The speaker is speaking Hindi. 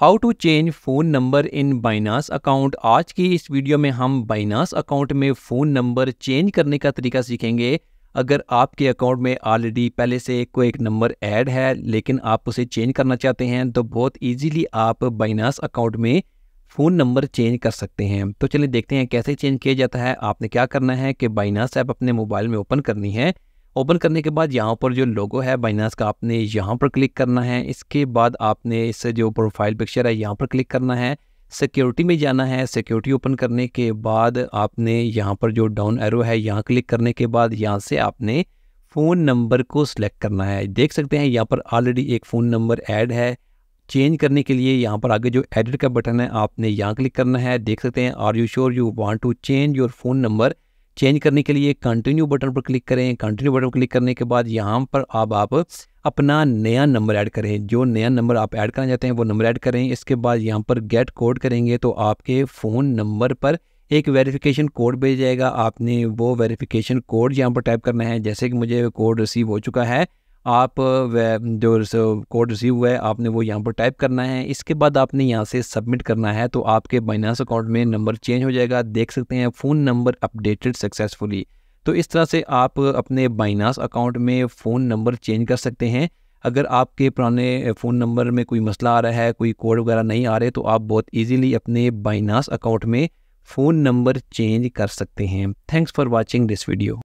how to change phone number in Binance account आज की इस वीडियो में हम बाइनास अकाउंट में फ़ोन नंबर चेंज करने का तरीका सीखेंगे अगर आपके अकाउंट में ऑलरेडी पहले से कोई एक नंबर ऐड है लेकिन आप उसे चेंज करना चाहते हैं तो बहुत इजीली आप बाइनास अकाउंट में फ़ोन नंबर चेंज कर सकते हैं तो चलिए देखते हैं कैसे चेंज किया जाता है आपने क्या करना है कि बाइनास ऐप अपने मोबाइल में ओपन करनी है ओपन करने के बाद यहाँ पर जो लोगो है बाइनास का आपने यहाँ पर क्लिक करना है इसके बाद आपने इस जो प्रोफाइल पिक्चर है यहाँ पर क्लिक करना है सिक्योरिटी में जाना है सिक्योरिटी ओपन करने के बाद आपने यहाँ पर जो डाउन एरो है यहाँ क्लिक करने के बाद यहाँ से आपने फ़ोन नंबर को सिलेक्ट करना है देख सकते हैं यहाँ पर ऑलरेडी एक फ़ोन नंबर ऐड है चेंज करने के लिए यहाँ पर आगे जो एडिट का बटन है आपने यहाँ क्लिक करना है देख सकते हैं are you sure you want to change your phone number change करने के लिए कंटिन्यू बटन पर क्लिक करें कंटिन्यू बटन पर क्लिक करने के बाद यहाँ पर अब आप, आप अपना नया नंबर ऐड करें जो नया नंबर आप ऐड करना चाहते हैं वो नंबर ऐड करें इसके बाद यहाँ पर गेट कोड करेंगे तो आपके फ़ोन नंबर पर एक वेरिफिकेशन कोड भेज जाएगा आपने वो वेरिफिकेशन कोड यहाँ पर टाइप करना है जैसे कि मुझे कोड रिसीव हो चुका है आप जो कोड रिसीव हुआ है आपने वो यहाँ पर टाइप करना है इसके बाद आपने यहाँ से सबमिट करना है तो आपके बाइनास अकाउंट में नंबर चेंज हो जाएगा देख सकते हैं फ़ोन नंबर अपडेटेड सक्सेसफुली तो इस तरह से आप अपने बाइनास अकाउंट में फ़ोन नंबर चेंज कर सकते हैं अगर आपके पुराने फ़ोन नंबर में कोई मसला आ रहा है कोई कोड वगैरह नहीं आ रहे तो आप बहुत ईजीली अपने बाइनास अकाउंट में फ़ोन नंबर चेंज कर सकते हैं thanks for watching this video